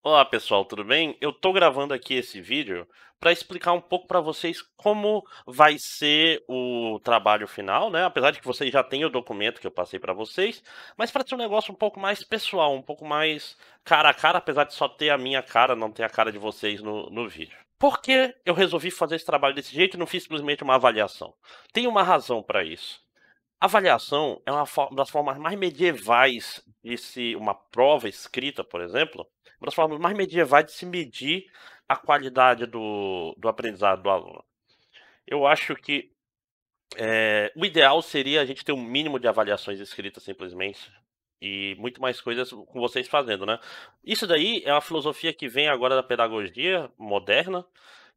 Olá pessoal, tudo bem? Eu estou gravando aqui esse vídeo para explicar um pouco para vocês como vai ser o trabalho final, né? Apesar de que vocês já têm o documento que eu passei para vocês, mas para ser um negócio um pouco mais pessoal, um pouco mais cara a cara, apesar de só ter a minha cara, não ter a cara de vocês no, no vídeo. Por que eu resolvi fazer esse trabalho desse jeito e não fiz simplesmente uma avaliação? Tem uma razão para isso. Avaliação é uma das formas mais medievais de se uma prova escrita, por exemplo, uma das formas mais medievais de se medir a qualidade do, do aprendizado do aluno. Eu acho que é, o ideal seria a gente ter um mínimo de avaliações escritas simplesmente e muito mais coisas com vocês fazendo, né? Isso daí é uma filosofia que vem agora da pedagogia moderna,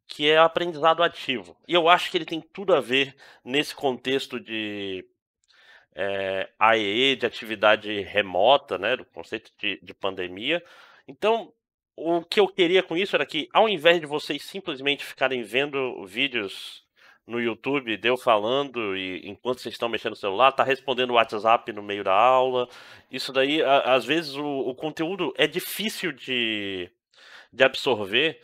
que é aprendizado ativo. E eu acho que ele tem tudo a ver nesse contexto de é, eh, AEE, de atividade remota, né, do conceito de, de pandemia. Então, o que eu queria com isso era que, ao invés de vocês simplesmente ficarem vendo vídeos no YouTube, deu falando, e enquanto vocês estão mexendo no celular, tá respondendo o WhatsApp no meio da aula. Isso daí, a, às vezes, o, o, conteúdo é difícil de, de absorver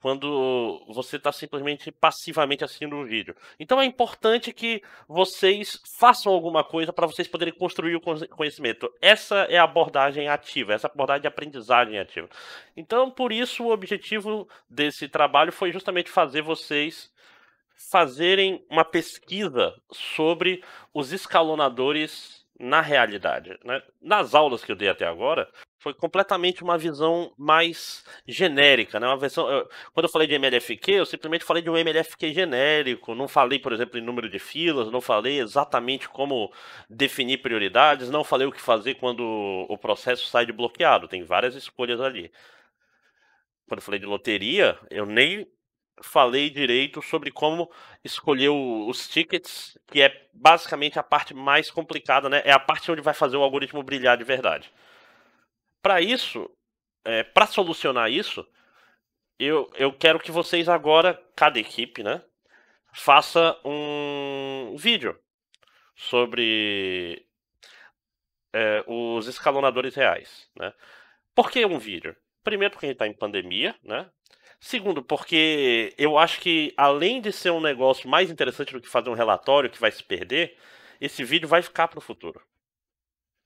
quando você está simplesmente passivamente assistindo o vídeo. Então é importante que vocês façam alguma coisa para vocês poderem construir o conhecimento. Essa é a abordagem ativa, essa é abordagem de aprendizagem ativa. Então, por isso, o objetivo desse trabalho foi justamente fazer vocês fazerem uma pesquisa sobre os escalonadores na realidade. Né? Nas aulas que eu dei até agora, foi completamente uma visão mais genérica, né? Uma versão, eu, quando eu falei de MLFQ, eu simplesmente falei de um MLFQ genérico, não falei, por exemplo, em número de filas, não falei exatamente como definir prioridades, não falei o que fazer quando o processo sai de bloqueado, tem várias escolhas ali. Quando eu falei de loteria, eu nem falei direito sobre como escolher o, os tickets, que é basicamente a parte mais complicada, né? É a parte onde vai fazer o algoritmo brilhar de verdade. Para isso, é, para solucionar isso, eu, eu quero que vocês agora, cada equipe, né? Faça um vídeo sobre é, os escalonadores reais, né? Por que um vídeo? Primeiro porque a gente está em pandemia, né? Segundo, porque eu acho que além de ser um negócio mais interessante do que fazer um relatório que vai se perder, esse vídeo vai ficar para o futuro.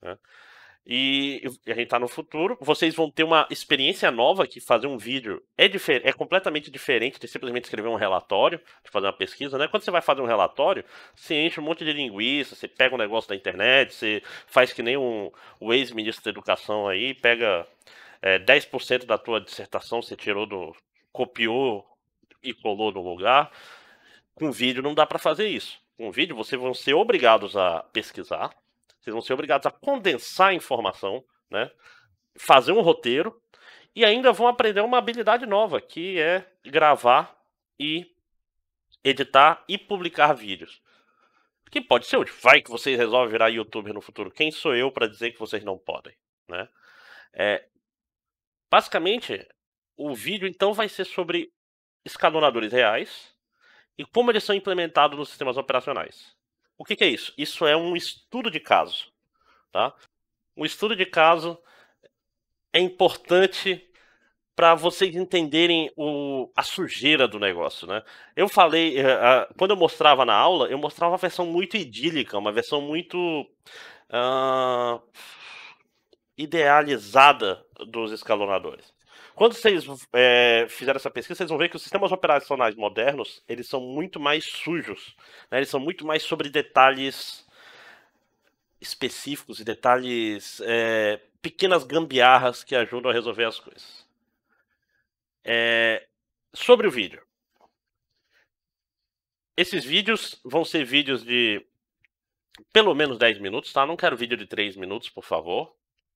Né? E a gente está no futuro, vocês vão ter uma experiência nova que fazer um vídeo é, é completamente diferente de simplesmente escrever um relatório, de fazer uma pesquisa, né? Quando você vai fazer um relatório, você enche um monte de linguiça, você pega um negócio da internet, você faz que nem um, o ex-ministro da educação aí, pega é, 10% da tua dissertação você tirou do, copiou e colou no lugar. Com vídeo não dá para fazer isso. Com vídeo vocês vão ser obrigados a pesquisar, vocês vão ser obrigados a condensar a informação, né? Fazer um roteiro e ainda vão aprender uma habilidade nova, que é gravar e editar e publicar vídeos. Que pode ser útil. Vai que vocês resolvem virar YouTube no futuro. Quem sou eu para dizer que vocês não podem, né? É, basicamente, o vídeo então vai ser sobre escalonadores reais e como eles são implementados nos sistemas operacionais. O que, que é isso? Isso é um estudo de caso. Tá? Um estudo de caso é importante para vocês entenderem o, a sujeira do negócio, né? Eu falei, uh, quando eu mostrava na aula, eu mostrava uma versão muito idílica, uma versão muito uh, idealizada dos escalonadores. Quando vocês é, fizeram essa pesquisa, vocês vão ver que os sistemas operacionais modernos eles são muito mais sujos, né? eles são muito mais sobre detalhes específicos e detalhes é, pequenas gambiarras que ajudam a resolver as coisas. É, sobre o vídeo, esses vídeos vão ser vídeos de pelo menos 10 minutos, tá? Não quero vídeo de 3 minutos, por favor.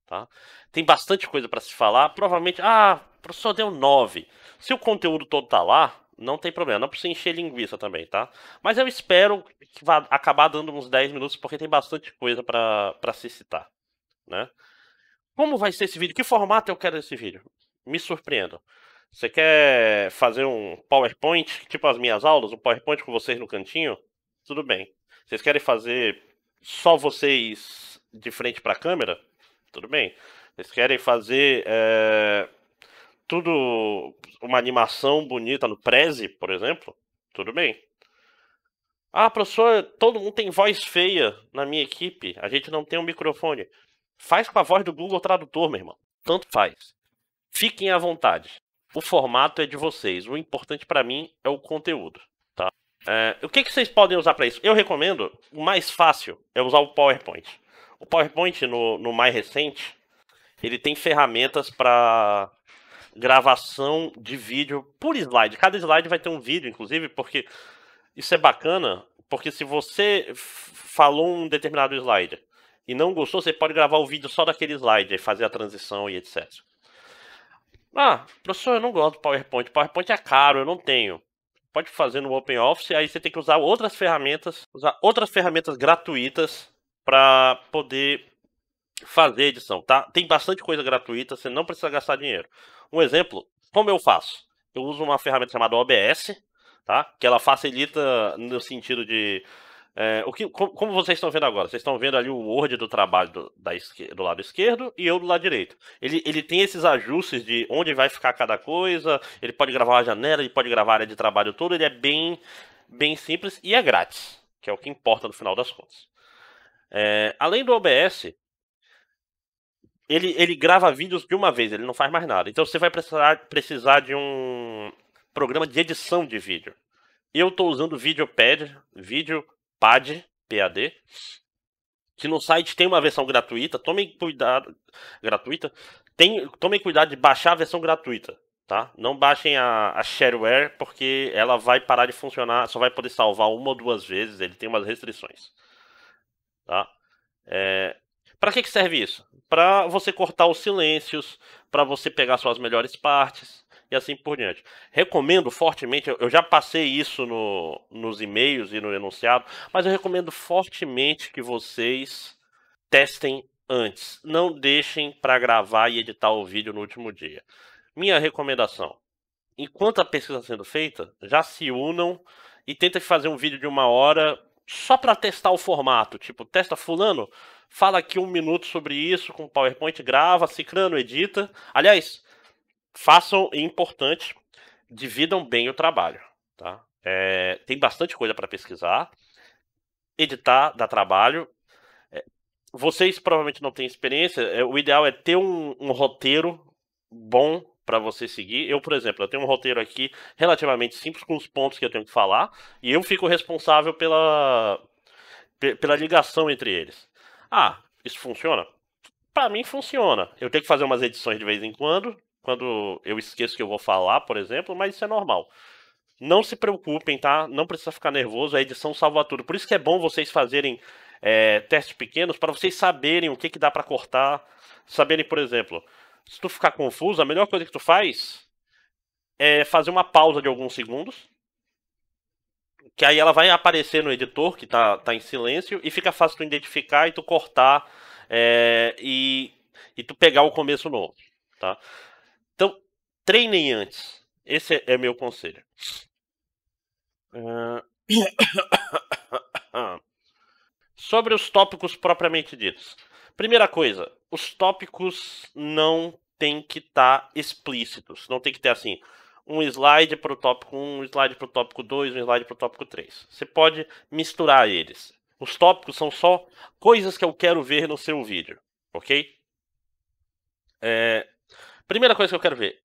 Tá? Tem bastante coisa para se falar. Provavelmente, ah, só deu nove. Se o conteúdo todo tá lá, não tem problema. Não precisa encher linguiça também, tá? Mas eu espero que vá acabar dando uns 10 minutos, porque tem bastante coisa para se citar, né? Como vai ser esse vídeo? Que formato eu quero esse vídeo? Me surpreendo. Você quer fazer um PowerPoint, tipo as minhas aulas, um PowerPoint com vocês no cantinho? Tudo bem. Vocês querem fazer só vocês de frente para a câmera? tudo bem. Eles querem fazer é, tudo uma animação bonita no Prezi, por exemplo, tudo bem. Ah, professor, todo mundo tem voz feia na minha equipe, a gente não tem um microfone. Faz com a voz do Google Tradutor, meu irmão. Tanto faz. Fiquem à vontade. O formato é de vocês. O importante para mim é o conteúdo, tá? É, o que, que vocês podem usar para isso? Eu recomendo, o mais fácil é usar o PowerPoint. O PowerPoint, no, no mais recente, ele tem ferramentas para gravação de vídeo por slide. Cada slide vai ter um vídeo, inclusive, porque isso é bacana, porque se você falou um determinado slide e não gostou, você pode gravar o vídeo só daquele slide e fazer a transição e etc. Ah, professor, eu não gosto do PowerPoint. PowerPoint é caro, eu não tenho. Pode fazer no Open Office, aí você tem que usar outras ferramentas, usar outras ferramentas gratuitas para poder fazer edição, tá? Tem bastante coisa gratuita, você não precisa gastar dinheiro. Um exemplo, como eu faço? Eu uso uma ferramenta chamada OBS, tá? Que ela facilita no sentido de é, o que, como vocês estão vendo agora, vocês estão vendo ali o Word do trabalho do, da do lado esquerdo e eu do lado direito. Ele, ele tem esses ajustes de onde vai ficar cada coisa, ele pode gravar a janela, ele pode gravar a área de trabalho todo. ele é bem, bem simples e é grátis, que é o que importa no final das contas. É, além do OBS, ele, ele grava vídeos de uma vez, ele não faz mais nada. Então você vai precisar, precisar de um programa de edição de vídeo. Eu estou usando o Videopad, Videopad, PAD, que no site tem uma versão gratuita. Tomem cuidado, gratuita. Tem, tomem cuidado de baixar a versão gratuita, tá? Não baixem a, a shareware porque ela vai parar de funcionar, só vai poder salvar uma ou duas vezes. Ele tem umas restrições. Tá? É... Para que, que serve isso? Para você cortar os silêncios, para você pegar suas melhores partes e assim por diante. Recomendo fortemente, eu já passei isso no, nos e-mails e no enunciado, mas eu recomendo fortemente que vocês testem antes. Não deixem para gravar e editar o vídeo no último dia. Minha recomendação: enquanto a pesquisa está sendo feita, já se unam e tentem fazer um vídeo de uma hora só para testar o formato. Tipo, testa fulano, fala aqui um minuto sobre isso com PowerPoint, grava, ciclano, edita. Aliás, façam e importante, dividam bem o trabalho, tá? É, tem bastante coisa para pesquisar. Editar dá trabalho. É, vocês provavelmente não têm experiência. É, o ideal é ter um, um roteiro bom para você seguir. Eu, por exemplo, eu tenho um roteiro aqui relativamente simples com os pontos que eu tenho que falar e eu fico responsável pela pela ligação entre eles. Ah, isso funciona? Para mim funciona. Eu tenho que fazer umas edições de vez em quando, quando eu esqueço que eu vou falar, por exemplo, mas isso é normal. Não se preocupem, tá? Não precisa ficar nervoso, a edição salva tudo. Por isso que é bom vocês fazerem é, testes pequenos para vocês saberem o que, que dá para cortar, saberem, por exemplo, se tu ficar confuso, a melhor coisa que tu faz é fazer uma pausa de alguns segundos. Que aí ela vai aparecer no editor, que tá, tá em silêncio, e fica fácil tu identificar e tu cortar é, e, e tu pegar o começo novo. Tá? Então, treinem antes. Esse é meu conselho. Uh... Sobre os tópicos propriamente ditos. Primeira coisa, os tópicos não tem que estar tá explícitos. Não tem que ter assim um slide para o tópico 1, um slide para o tópico 2, um slide para o tópico 3. Você pode misturar eles. Os tópicos são só coisas que eu quero ver no seu vídeo, ok? É... Primeira coisa que eu quero ver: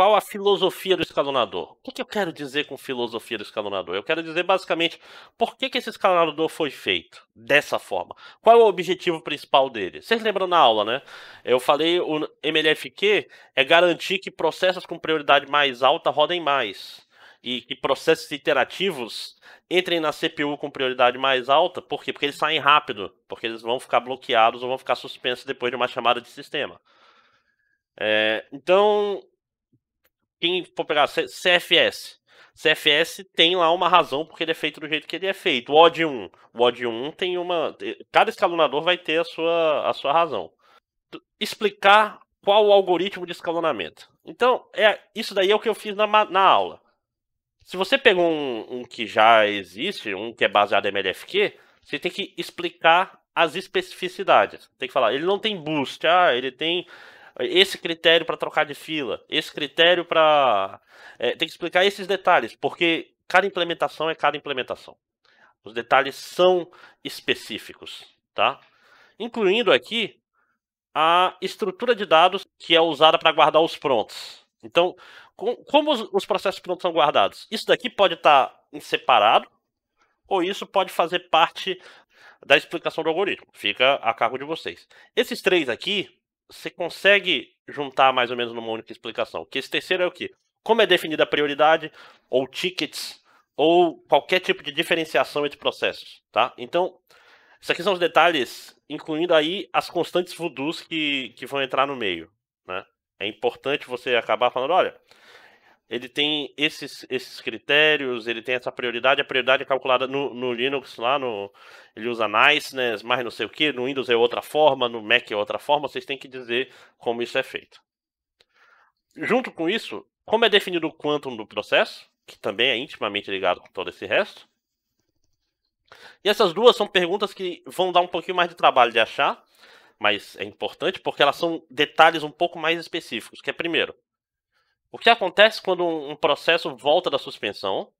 qual a filosofia do escalonador? O que, que, eu quero dizer com filosofia do escalonador? Eu quero dizer basicamente por que, que esse escalonador foi feito dessa forma. Qual é o objetivo principal dele? Vocês lembram na aula, né? Eu falei o MLFQ é garantir que processos com prioridade mais alta rodem mais. E que processos iterativos entrem na CPU com prioridade mais alta, por quê? Porque eles saem rápido, porque eles vão ficar bloqueados ou vão ficar suspensos depois de uma chamada de sistema. É, então, quem for pegar CFS, CFS tem lá uma razão porque ele é feito do jeito que ele é feito. O OD 1, o OD 1 tem uma, cada escalonador vai ter a sua, a sua razão. Explicar qual o algoritmo de escalonamento. Então, é isso daí é o que eu fiz na, na aula. Se você pegou um, um que já existe, um que é baseado em MLFQ, você tem que explicar as especificidades. Tem que falar, ele não tem boost, ah, ele tem esse critério para trocar de fila, esse critério para. É, tem que explicar esses detalhes, porque cada implementação é cada implementação. Os detalhes são específicos, tá? Incluindo aqui a estrutura de dados que é usada para guardar os prontos. Então, com, como os, os, processos prontos são guardados? Isso daqui pode estar tá em separado, ou isso pode fazer parte da explicação do algoritmo. Fica a cargo de vocês. Esses três aqui você consegue juntar mais ou menos numa única explicação. Que esse terceiro é o que? Como é definida a prioridade, ou tickets, ou qualquer tipo de diferenciação entre processos, tá? Então, isso aqui são os detalhes, incluindo aí as constantes voodoos que, que vão entrar no meio, né? É importante você acabar falando, olha, ele tem esses, esses critérios, ele tem essa prioridade, a prioridade é calculada no, no Linux lá, no, ele usa né, mais não sei o que, no Windows é outra forma, no Mac é outra forma, vocês têm que dizer como isso é feito. Junto com isso, como é definido o quantum do processo, que também é intimamente ligado com todo esse resto, e essas duas são perguntas que vão dar um pouquinho mais de trabalho de achar, mas é importante porque elas são detalhes um pouco mais específicos, que é primeiro, o que acontece quando um processo volta da suspensão?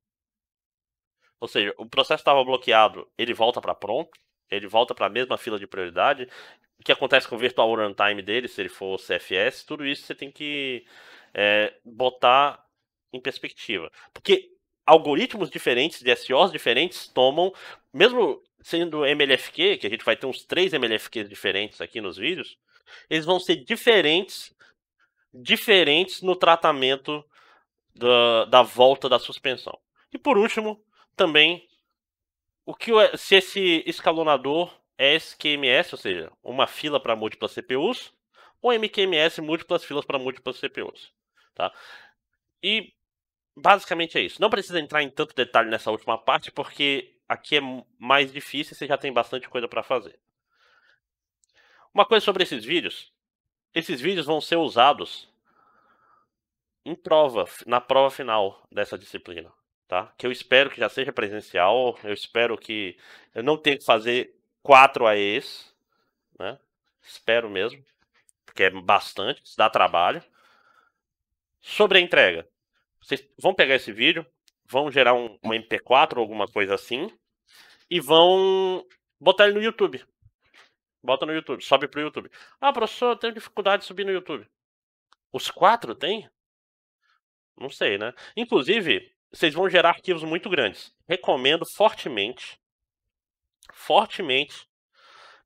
Ou seja, o processo estava bloqueado, ele volta para pronto, ele volta para a mesma fila de prioridade. O que acontece com o virtual runtime dele, se ele for CFS, tudo isso você tem que é, botar em perspectiva. Porque algoritmos diferentes DSOs diferentes tomam, mesmo sendo MLFQ, que a gente vai ter uns três MLFQs diferentes aqui nos vídeos, eles vão ser diferentes diferentes no tratamento da, da volta da suspensão. E por último, também o que se esse escalonador é SQMS, ou seja, uma fila para múltiplas CPUs, ou MQMS, múltiplas filas para múltiplas CPUs. Tá? E basicamente é isso. Não precisa entrar em tanto detalhe nessa última parte, porque aqui é mais difícil e você já tem bastante coisa para fazer. Uma coisa sobre esses vídeos esses vídeos vão ser usados em prova, na prova final dessa disciplina, tá? Que eu espero que já seja presencial, eu espero que eu não tenha que fazer quatro AEs, né? Espero mesmo, porque é bastante, dá trabalho. Sobre a entrega, vocês vão pegar esse vídeo, vão gerar um, um MP4 ou alguma coisa assim e vão botar ele no YouTube. Bota no YouTube, sobe pro YouTube. Ah, professor, eu tenho dificuldade de subir no YouTube. Os quatro tem Não sei, né? Inclusive, vocês vão gerar arquivos muito grandes. Recomendo fortemente, fortemente,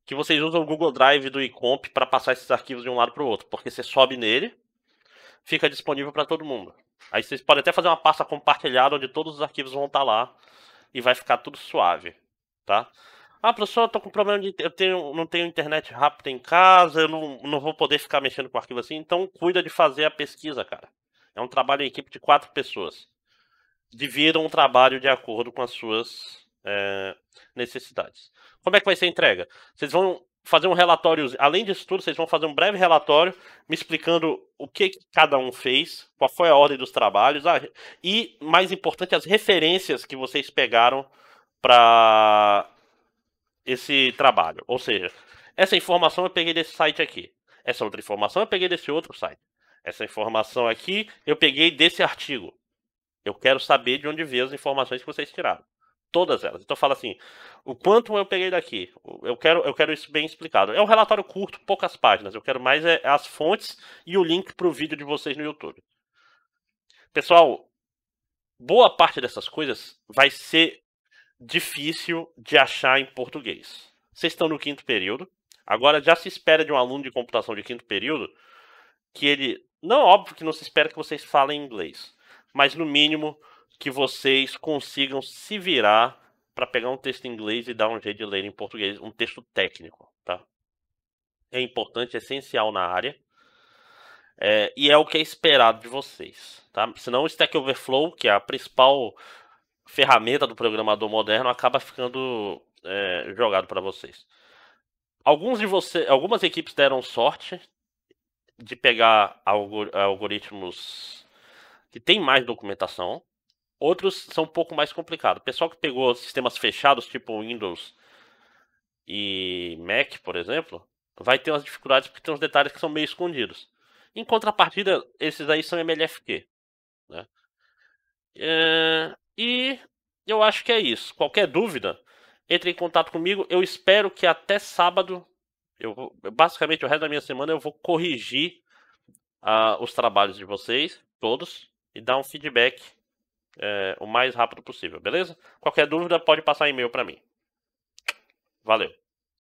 que vocês usem o Google Drive do iComp para passar esses arquivos de um lado para o outro, porque você sobe nele, fica disponível para todo mundo. Aí vocês podem até fazer uma pasta compartilhada onde todos os arquivos vão estar tá lá e vai ficar tudo suave, tá? Ah, professor, eu tô com problema de. Eu tenho, não tenho internet rápida em casa, eu não, não vou poder ficar mexendo com arquivo assim, então cuida de fazer a pesquisa, cara. É um trabalho em equipe de quatro pessoas. Dividam o trabalho de acordo com as suas é, necessidades. Como é que vai ser a entrega? Vocês vão fazer um relatório, além disso tudo, vocês vão fazer um breve relatório me explicando o que cada um fez, qual foi a ordem dos trabalhos ah, e, mais importante, as referências que vocês pegaram para esse trabalho. Ou seja, essa informação eu peguei desse site aqui. Essa outra informação eu peguei desse outro site. Essa informação aqui eu peguei desse artigo. Eu quero saber de onde veio as informações que vocês tiraram. Todas elas. Então fala assim, o quanto eu peguei daqui. Eu quero, eu quero isso bem explicado. É um relatório curto, poucas páginas. Eu quero mais é, as fontes e o link para o vídeo de vocês no YouTube. Pessoal, boa parte dessas coisas vai ser difícil de achar em português. Vocês estão no quinto período. Agora já se espera de um aluno de computação de quinto período que ele. Não, óbvio que não se espera que vocês falem inglês, mas no mínimo que vocês consigam se virar para pegar um texto em inglês e dar um jeito de ler em português, um texto técnico, tá? É importante, é essencial na área. É, e é o que é esperado de vocês, tá? Senão o Stack Overflow, que é a principal ferramenta do programador moderno acaba ficando é, jogado para vocês. Alguns de você, algumas equipes deram sorte de pegar algor, algoritmos que tem mais documentação. Outros são um pouco mais complicados. O pessoal que pegou sistemas fechados, tipo Windows e Mac, por exemplo, vai ter umas dificuldades porque tem uns detalhes que são meio escondidos. Em contrapartida, esses aí são MLFQ. Né? É... E eu acho que é isso. Qualquer dúvida, entre em contato comigo. Eu espero que até sábado, eu basicamente o resto da minha semana, eu vou corrigir uh, os trabalhos de vocês, todos, e dar um feedback eh, o mais rápido possível, beleza? Qualquer dúvida, pode passar e-mail para mim. Valeu!